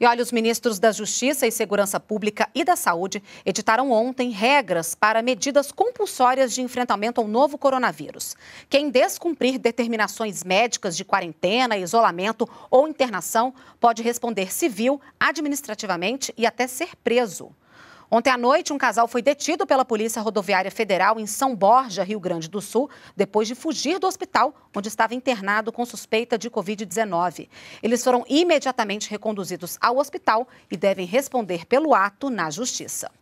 E olha, os ministros da Justiça e Segurança Pública e da Saúde editaram ontem regras para medidas compulsórias de enfrentamento ao novo coronavírus. Quem descumprir determinações médicas de quarentena, isolamento ou internação pode responder civil, administrativamente e até ser preso. Ontem à noite, um casal foi detido pela Polícia Rodoviária Federal em São Borja, Rio Grande do Sul, depois de fugir do hospital onde estava internado com suspeita de Covid-19. Eles foram imediatamente reconduzidos ao hospital e devem responder pelo ato na Justiça.